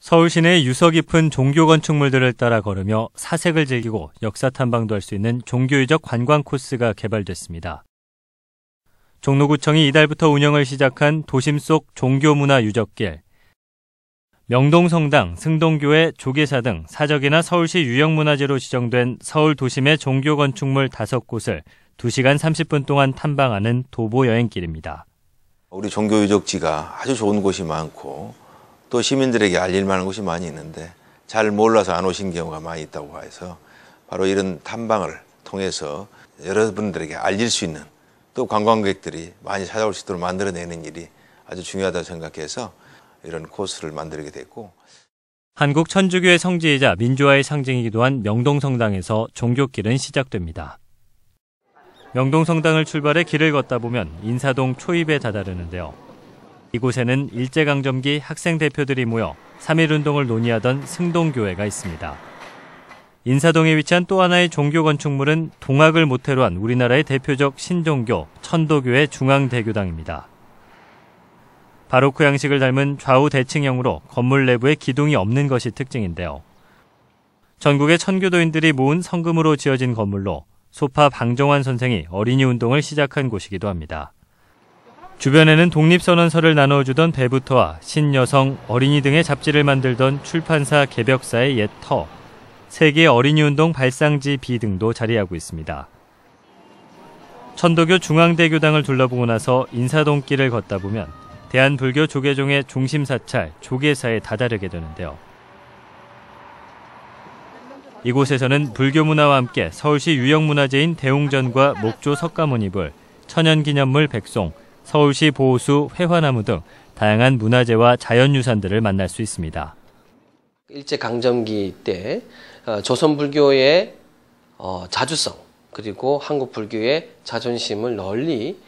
서울 시내의 유서 깊은 종교 건축물들을 따라 걸으며 사색을 즐기고 역사 탐방도 할 수 있는 종교유적 관광 코스가 개발됐습니다. 종로구청이 이달부터 운영을 시작한 도심 속 종교문화 유적길. 명동성당, 승동교회, 조계사 등 사적이나 서울시 유형문화재로 지정된 서울 도심의 종교 건축물 5곳을 2시간 30분 동안 탐방하는 도보 여행길입니다. 우리 종교유적지가 아주 좋은 곳이 많고 또 시민들에게 알릴 만한 곳이 많이 있는데 잘 몰라서 안 오신 경우가 많이 있다고 해서 바로 이런 탐방을 통해서 여러분들에게 알릴 수 있는 또 관광객들이 많이 찾아올 수 있도록 만들어내는 일이 아주 중요하다고 생각해서 이런 코스를 만들게 됐고 한국 천주교의 성지이자 민주화의 상징이기도 한 명동성당에서 종교길은 시작됩니다. 명동성당을 출발해 길을 걷다 보면 인사동 초입에 다다르는데요. 이곳에는 일제강점기 학생 대표들이 모여 3.1운동을 논의하던 승동교회가 있습니다. 인사동에 위치한 또 하나의 종교 건축물은 동학을 모태로 한 우리나라의 대표적 신종교 천도교의 중앙대교당입니다. 바로크 양식을 닮은 좌우 대칭형으로 건물 내부에 기둥이 없는 것이 특징인데요. 전국의 천교도인들이 모은 성금으로 지어진 건물로 소파 방정환 선생이 어린이 운동을 시작한 곳이기도 합니다. 주변에는 독립선언서를 나눠주던 배부터와 신여성, 어린이 등의 잡지를 만들던 출판사 개벽사의 옛 터, 세계 어린이운동 발상지 비 등도 자리하고 있습니다. 천도교 중앙대교당을 둘러보고 나서 인사동길을 걷다 보면 대한불교 조계종의 중심 사찰 조계사에 다다르게 되는데요. 이곳에서는 불교 문화와 함께 서울시 유형문화재인 대웅전과 목조 석가모니불, 천연기념물 백송, 서울시 보호수, 회화나무 등 다양한 문화재와 자연유산들을 만날 수 있습니다. 일제 강점기 때 어, 조선 불교의 어, 자주성 그리고 한국 불교의 자존심을 널리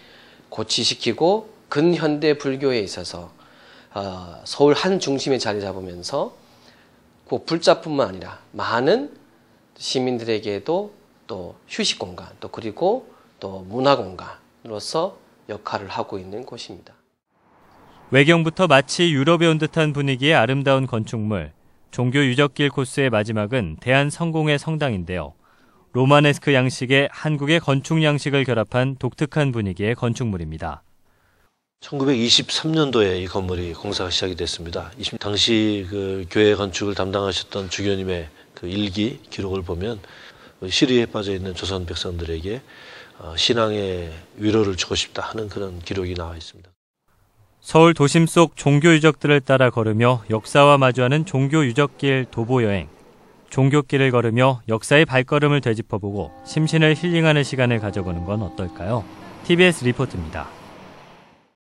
고치시키고 근현대 불교에 있어서 어, 서울 한 중심에 자리 잡으면서 그 불자뿐만 아니라 많은 시민들에게도 또 휴식 공간 또 그리고 또 문화 공간으로서 역할을 하고 있는 곳입니다. 외경부터 마치 유럽에 온 듯한 분위기의 아름다운 건축물, 종교 유적길 코스의 마지막은 대한 성공의 성당인데요. 로마네스크 양식에 한국의 건축 양식을 결합한 독특한 분위기의 건축물입니다. 1923년도에 이 건물이 공사가 시작이 됐습니다. 당시 그 교회 건축을 담당하셨던 주교님의 그 일기 기록을 보면 시리에 빠져 있는 조선 백성들에게 어, 신앙의 위로를 주고 싶다 하는 그런 기록이 나와 있습니다. 서울 도심 속 종교 유적들을 따라 걸으며 역사와 마주하는 종교 유적길 도보 여행. 종교길을 걸으며 역사의 발걸음을 되짚어보고 심신을 힐링하는 시간을 가져보는 건 어떨까요? TBS 리포트입니다.